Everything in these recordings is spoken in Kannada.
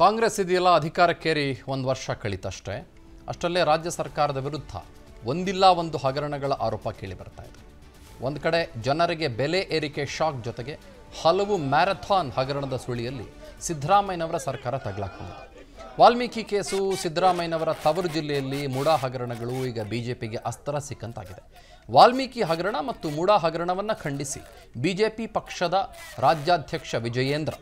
ಕಾಂಗ್ರೆಸ್ ಇದೆಯಲ್ಲ ಅಧಿಕಾರಕ್ಕೇರಿ ಒಂದು ವರ್ಷ ಕಳಿತಷ್ಟೇ ಅಷ್ಟಲ್ಲೇ ರಾಜ್ಯ ಸರ್ಕಾರದ ವಿರುದ್ಧ ಒಂದಿಲ್ಲ ಒಂದು ಹಗರಣಗಳ ಆರೋಪ ಕೇಳಿ ಬರ್ತಾ ಇದೆ ಒಂದು ಕಡೆ ಜನರಿಗೆ ಬೆಲೆ ಏರಿಕೆ ಶಾಕ್ ಜೊತೆಗೆ ಹಲವು ಮ್ಯಾರಥಾನ್ ಹಗರಣದ ಸುಳಿಯಲ್ಲಿ ಸಿದ್ದರಾಮಯ್ಯನವರ ಸರ್ಕಾರ ತಗ್ಲಾಕೊಂಡಿದೆ ವಾಲ್ಮೀಕಿ ಕೇಸು ಸಿದ್ದರಾಮಯ್ಯನವರ ತವರು ಜಿಲ್ಲೆಯಲ್ಲಿ ಮೂಡಾ ಹಗರಣಗಳು ಈಗ ಬಿ ಜೆ ಪಿಗೆ ಅಸ್ತ್ರ ಸಿಕ್ಕಂತಾಗಿದೆ ವಾಲ್ಮೀಕಿ ಹಗರಣ ಮತ್ತು ಮೂಡಾ ಹಗರಣವನ್ನು ಖಂಡಿಸಿ ಬಿ ಜೆ ಪಿ ಪಕ್ಷದ ರಾಜ್ಯಾಧ್ಯಕ್ಷ ವಿಜಯೇಂದ್ರ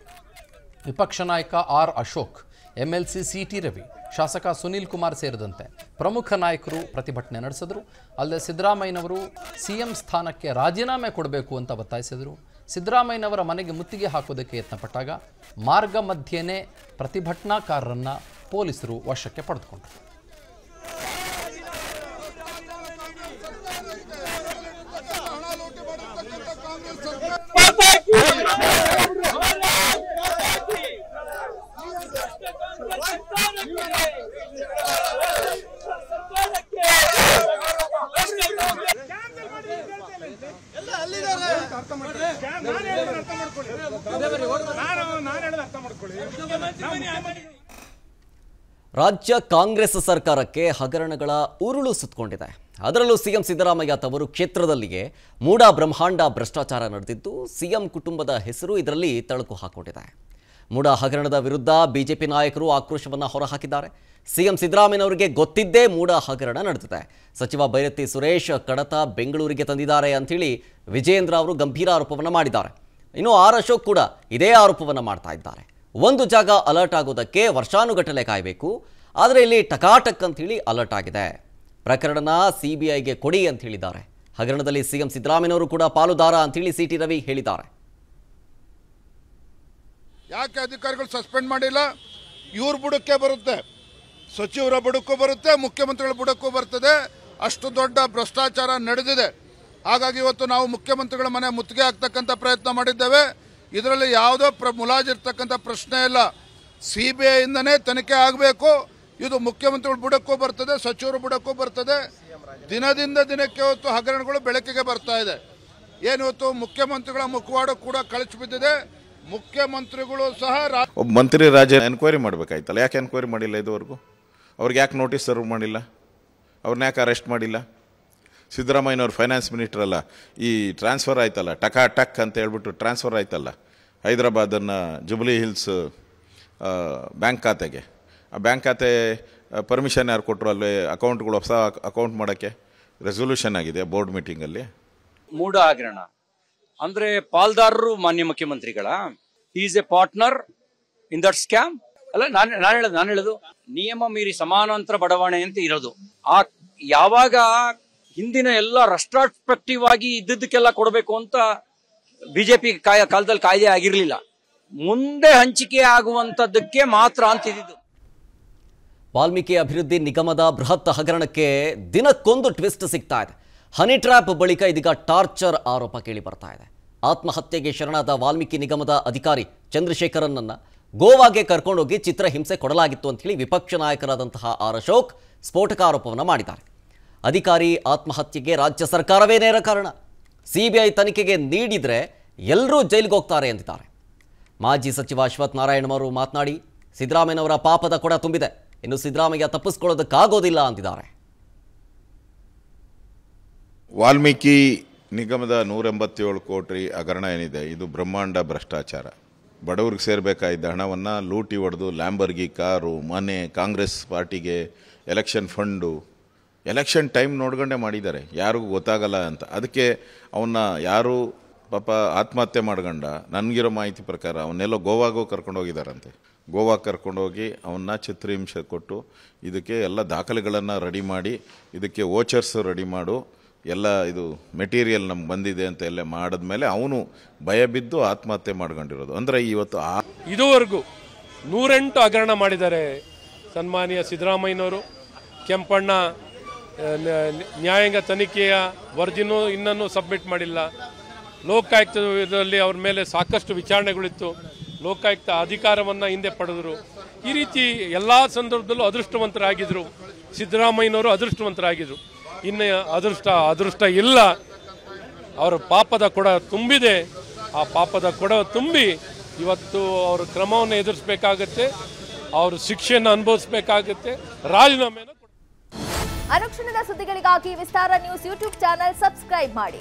ವಿಪಕ್ಷ ನಾಯಕ R Ashok MLC C T Ravi ಶಾಸಕ ಸುನೀಲ್ ಕುಮಾರ್ ಸೇರಿದಂತೆ ಪ್ರಮುಖ ನಾಯಕರು ಪ್ರತಿಭಟನೆ ನಡೆಸಿದರು ಅಲ್ಲದೆ ಸಿದ್ದರಾಮಯ್ಯನವರು ಸಿಎಂ ಸ್ಥಾನಕ್ಕೆ ರಾಜೀನಾಮೆ ಕೊಡಬೇಕು ಅಂತ ಒತ್ತಾಯಿಸಿದರು ಸಿದ್ದರಾಮಯ್ಯನವರ ಮನೆಗೆ ಮುತ್ತಿಗೆ ಹಾಕೋದಕ್ಕೆ ಯತ್ನಪಟ್ಟಾಗ ಮಾರ್ಗ ಮಧ್ಯೆನೇ ಪ್ರತಿಭಟನಾಕಾರರನ್ನು ಪೊಲೀಸರು ವಶಕ್ಕೆ ಪಡೆದುಕೊಂಡರು ರಾಜ್ಯ ಕಾಂಗ್ರೆಸ್ ಸರ್ಕಾರಕ್ಕೆ ಹಗರಣಗಳ ಉರುಳು ಸುತ್ತಕೊಂಡಿದೆ ಅದರಲ್ಲೂ ಸಿಎಂ ಸಿದ್ದರಾಮಯ್ಯ ತವರು ಕ್ಷೇತ್ರದಲ್ಲಿಯೇ ಮೂಡ ಬ್ರಹ್ಮಾಂಡ ಭ್ರಷ್ಟಾಚಾರ ನಡೆದಿದ್ದು ಸಿಎಂ ಕುಟುಂಬದ ಹೆಸರು ಇದರಲ್ಲಿ ತಳಕು ಹಾಕೊಂಡಿದೆ ಮೂಡ ಹಗರಣದ ವಿರುದ್ಧ ಬಿಜೆಪಿ ನಾಯಕರು ಆಕ್ರೋಶವನ್ನು ಹೊರಹಾಕಿದ್ದಾರೆ ಸಿಎಂ ಸಿದ್ದರಾಮಯ್ಯನವರಿಗೆ ಗೊತ್ತಿದ್ದೇ ಮೂಡ ಹಗರಣ ನಡೆದಿದೆ ಸಚಿವ ಬೈರತಿ ಸುರೇಶ್ ಕಡತ ಬೆಂಗಳೂರಿಗೆ ತಂದಿದ್ದಾರೆ ಅಂಥೇಳಿ ವಿಜಯೇಂದ್ರ ಅವರು ಗಂಭೀರ ಆರೋಪವನ್ನು ಮಾಡಿದ್ದಾರೆ ಇನ್ನು ಆರ್ ಅಶೋಕ್ ಕೂಡ ಇದೇ ಆರೋಪವನ್ನು ಮಾಡ್ತಾ ಇದ್ದಾರೆ ಒಂದು ಜಾಗ ಅಲರ್ಟ್ ಆಗೋದಕ್ಕೆ ವರ್ಷಾನುಗಟ್ಟಲೆ ಕಾಯಬೇಕು ಆದರೆ ಇಲ್ಲಿ ಟಕಾಟಕ್ ಅಂತೇಳಿ ಅಲರ್ಟ್ ಆಗಿದೆ ಪ್ರಕರಣ ಸಿ ಬಿ ಐಗೆ ಕೊಡಿ ಅಂತ ಹೇಳಿದ್ದಾರೆ ಹಗರಣದಲ್ಲಿ ಸಿಎಂ ಸಿದ್ದರಾಮಯ್ಯನವರು ಕೂಡ ಪಾಲುದಾರ ಅಂತೇಳಿ ಸಿ ಟಿ ರವಿ ಹೇಳಿದ್ದಾರೆ ಯಾಕೆ ಅಧಿಕಾರಿಗಳು ಸಸ್ಪೆಂಡ್ ಮಾಡಿಲ್ಲ ಇವ್ರ ಬುಡಕ್ಕೆ ಬರುತ್ತೆ ಸಚಿವರ ಬುಡಕ್ಕೂ ಬರುತ್ತೆ ಮುಖ್ಯಮಂತ್ರಿಗಳ ಬುಡಕ್ಕೂ ಬರ್ತದೆ ಅಷ್ಟು ದೊಡ್ಡ ಭ್ರಷ್ಟಾಚಾರ ನಡೆದಿದೆ ಹಾಗಾಗಿ ಇವತ್ತು ನಾವು ಮುಖ್ಯಮಂತ್ರಿಗಳ ಮನೆ ಮುತ್ತಿಗೆ ಹಾಕ್ತಕ್ಕಂಥ ಪ್ರಯತ್ನ ಮಾಡಿದ್ದೇವೆ ಇದರಲ್ಲಿ ಯಾವುದೋ ಪ್ರ ಮುಲಾಜಿರ್ತಕ್ಕಂಥ ಪ್ರಶ್ನೆ ಇಲ್ಲ ಸಿ ಬಿ ಐಯಿಂದನೇ ತನಿಖೆ ಆಗಬೇಕು ಇದು ಮುಖ್ಯಮಂತ್ರಿಗಳ ಬುಡಕ್ಕೂ ಬರ್ತದೆ ಸಚಿವರ ಬುಡಕ್ಕೂ ಬರ್ತದೆ ದಿನದಿಂದ ದಿನಕ್ಕೆ ಇವತ್ತು ಹಗರಣಗಳು ಬೆಳಕಿಗೆ ಬರ್ತಾ ಇದೆ ಏನಿವತ್ತು ಮುಖ್ಯಮಂತ್ರಿಗಳ ಮುಖವಾಡ ಕೂಡ ಕಳಚಿ ಬಿದ್ದಿದೆ ಮುಖ್ಯಮಂತ್ರಿಗಳು ಸಹ ಒಬ್ಬ ಮಂತ್ರಿ ರಾಜ ಎನ್ಕ್ವೈರಿ ಮಾಡಬೇಕಾಯ್ತಲ್ಲ ಯಾಕೆ ಎನ್ಕ್ವೈರಿ ಮಾಡಿಲ್ಲ ಇದುವರೆಗೂ ಅವ್ರಿಗೆ ಯಾಕೆ ನೋಟಿಸ್ ಸರ್ವ್ ಮಾಡಿಲ್ಲ ಅವ್ರನ್ನ ಯಾಕೆ ಅರೆಸ್ಟ್ ಮಾಡಿಲ್ಲ ಸಿದ್ದರಾಮಯ್ಯನವ್ರು ಫೈನಾನ್ಸ್ ಮಿನಿಸ್ಟರ್ ಅಲ್ಲ ಈ ಟ್ರಾನ್ಸ್ಫರ್ ಆಯ್ತಲ್ಲ ಟಕಾ ಟಕ್ ಅಂತ ಹೇಳ್ಬಿಟ್ಟು ಟ್ರಾನ್ಸ್ಫರ್ ಆಯ್ತಲ್ಲ ಹೈದರಾಬಾದನ್ನು ಜುಬ್ಲಿ ಹಿಲ್ಸ್ ಬ್ಯಾಂಕ್ ಖಾತೆಗೆ ಆ ಬ್ಯಾಂಕ್ ಖಾತೆ ಪರ್ಮಿಷನ್ ಯಾರು ಕೊಟ್ಟರು ಅಲ್ಲಿ ಅಕೌಂಟ್ಗಳು ಹೊಸ ಅಕೌಂಟ್ ಮಾಡೋಕ್ಕೆ ರೆಸೊಲ್ಯೂಷನ್ ಆಗಿದೆ ಬೋರ್ಡ್ ಮೀಟಿಂಗಲ್ಲಿ ಮೂಡ ಆಗಿರೋಣ ಅಂದ್ರೆ ಪಾಲ್ದಾರರು ಮಾನ್ಯ ಮುಖ್ಯಮಂತ್ರಿಗಳ is a partner in that scam ಅಲ್ಲ ನಾನು ನಾನು ಹೇಳೋದು ನಾನು ಹೇಳೋದು ನಿಯಮ ಮೀರಿ ಸಮಾನಾಂತರ ಬಡಾವಣೆ ಅಂತ ಇರೋದು ಆ ಯಾವಾಗ ಹಿಂದಿನ ಎಲ್ಲ ರೆಸ್ಟ್ರಾಸ್ಪೆಕ್ಟಿವ್ ಆಗಿ ಇದ್ದಿದ್ದಕ್ಕೆಲ್ಲ ಕೊಡಬೇಕು ಅಂತ ಬಿಜೆಪಿ ಕಾಯ ಕಾಲದಲ್ಲಿ ಕಾಯ್ದೆ ಆಗಿರಲಿಲ್ಲ ಮುಂದೆ ಹಂಚಿಕೆ ಆಗುವಂಥದ್ದಕ್ಕೆ ಮಾತ್ರ ಅಂತ ವಾಲ್ಮೀಕಿ ಅಭಿವೃದ್ಧಿ ನಿಗಮದ ಬೃಹತ್ ಹಗರಣಕ್ಕೆ ದಿನಕ್ಕೊಂದು ಟ್ವಿಸ್ಟ್ ಸಿಗ್ತಾ ಇದೆ ಹನಿ ಟ್ರ್ಯಾಪ್ ಬಳಿಕ ಇದೀಗ ಟಾರ್ಚರ್ ಆರೋಪ ಕೇಳಿ ಬರ್ತಾ ಇದೆ ಆತ್ಮಹತ್ಯೆಗೆ ಶರಣಾದ ವಾಲ್ಮೀಕಿ ನಿಗಮದ ಅಧಿಕಾರಿ ಚಂದ್ರಶೇಖರನ್ನ ಗೋವಾಗೆ ಕರ್ಕೊಂಡೋಗಿ ಚಿತ್ರ ಹಿಂಸೆ ಕೊಡಲಾಗಿತ್ತು ಅಂತ ಹೇಳಿ ವಿಪಕ್ಷ ನಾಯಕರಾದಂತಹ ಆರ್ ಅಶೋಕ್ ಸ್ಫೋಟಕ ಆರೋಪವನ್ನು ಮಾಡಿದ್ದಾರೆ ಅಧಿಕಾರಿ ಆತ್ಮಹತ್ಯೆಗೆ ರಾಜ್ಯ ಸರ್ಕಾರವೇ ನೇರ ಕಾರಣ ಸಿ ಬಿ ಐ ತನಿಖೆಗೆ ನೀಡಿದರೆ ಎಲ್ಲರೂ ಜೈಲಿಗೆ ಹೋಗ್ತಾರೆ ಅಂತಿದ್ದಾರೆ ಮಾಜಿ ಸಚಿವ ಅಶ್ವಥ್ ಅವರು ಮಾತನಾಡಿ ಸಿದ್ದರಾಮಯ್ಯನವರ ಪಾಪದ ಕೊಡ ತುಂಬಿದೆ ಇನ್ನು ಸಿದ್ದರಾಮಯ್ಯ ತಪ್ಪಿಸ್ಕೊಳ್ಳೋದಕ್ಕಾಗೋದಿಲ್ಲ ಅಂದಿದ್ದಾರೆ ವಾಲ್ಮೀಕಿ ನಿಗಮದ ನೂರ ಎಂಬತ್ತೇಳು ಕೋಟಿ ಹಗರಣ ಏನಿದೆ ಇದು ಬ್ರಹ್ಮಾಂಡ ಭ್ರಷ್ಟಾಚಾರ ಬಡವ್ರಿಗೆ ಸೇರಬೇಕಾಗಿದ್ದ ಹಣವನ್ನು ಲೂಟಿ ಹೊಡೆದು ಲ್ಯಾಂಬರ್ಗಿ ಕಾರು ಮನೆ ಕಾಂಗ್ರೆಸ್ ಪಾರ್ಟಿಗೆ ಎಲೆಕ್ಷನ್ ಫಂಡು ಎಲೆಕ್ಷನ್ ಟೈಮ್ ನೋಡ್ಕೊಂಡೆ ಮಾಡಿದ್ದಾರೆ ಯಾರಿಗೂ ಗೊತ್ತಾಗಲ್ಲ ಅಂತ ಅದಕ್ಕೆ ಅವನ್ನ ಯಾರು ಪಾಪ ಆತ್ಮಹತ್ಯೆ ಮಾಡ್ಕೊಂಡ ನನಗಿರೋ ಮಾಹಿತಿ ಪ್ರಕಾರ ಅವನ್ನೆಲ್ಲೋ ಗೋವಾಗೂ ಕರ್ಕೊಂಡೋಗಿದ್ದಾರಂತೆ ಗೋವಾಗೆ ಕರ್ಕೊಂಡೋಗಿ ಅವನ್ನ ಚಿತ್ರಹಿಂಸೆ ಕೊಟ್ಟು ಇದಕ್ಕೆ ಎಲ್ಲ ದಾಖಲೆಗಳನ್ನು ರೆಡಿ ಮಾಡಿ ಇದಕ್ಕೆ ವೋಚರ್ಸ್ ರೆಡಿ ಮಾಡು ಎಲ್ಲ ಇದು ಮೆಟೀರಿಯಲ್ ನಮ್ಗೆ ಬಂದಿದೆ ಅಂತ ಎಲ್ಲ ಮೇಲೆ ಅವನು ಭಯ ಬಿದ್ದು ಆತ್ಮಹತ್ಯೆ ಮಾಡ್ಕೊಂಡಿರೋದು ಅಂದರೆ ಇವತ್ತು ಆ ಇದುವರೆಗೂ ನೂರೆಂಟು ಹಗರಣ ಮಾಡಿದ್ದಾರೆ ಸನ್ಮಾನ್ಯ ಸಿದ್ದರಾಮಯ್ಯನವರು ಕೆಂಪಣ್ಣ ನ್ಯಾಯಾಂಗ ತನಿಖೆಯ ವರದಿನೂ ಇನ್ನೂ ಸಬ್ಮಿಟ್ ಮಾಡಿಲ್ಲ ಇದರಲ್ಲಿ ಅವ್ರ ಮೇಲೆ ಸಾಕಷ್ಟು ವಿಚಾರಣೆಗಳಿತ್ತು ಲೋಕಾಯುಕ್ತ ಅಧಿಕಾರವನ್ನು ಹಿಂದೆ ಪಡೆದರು ಈ ರೀತಿ ಎಲ್ಲ ಸಂದರ್ಭದಲ್ಲೂ ಅದೃಷ್ಟವಂತರಾಗಿದ್ದರು ಸಿದ್ದರಾಮಯ್ಯನವರು ಅದೃಷ್ಟವಂತರಾಗಿದ್ದರು ಇನ್ನು ಅದೃಷ್ಟ ಅದೃಷ್ಟ ಇಲ್ಲ ಅವರ ಪಾಪದ ಕೊಡ ತುಂಬಿದೆ ಆ ಪಾಪದ ಕೊಡ ತುಂಬಿ ಇವತ್ತು ಅವರು ಕ್ರಮವನ್ನು ಎದುರಿಸಬೇಕಾಗತ್ತೆ ಅವರು ಶಿಕ್ಷೆಯನ್ನು ಅನುಭವಿಸಬೇಕಾಗುತ್ತೆ ರಾಜೀನಾಮೆಯನ್ನು ಅರಕ್ಷಣದ ಸುದ್ದಿಗಳಿಗಾಗಿ Vistara news YouTube channel subscribe ಮಾಡಿ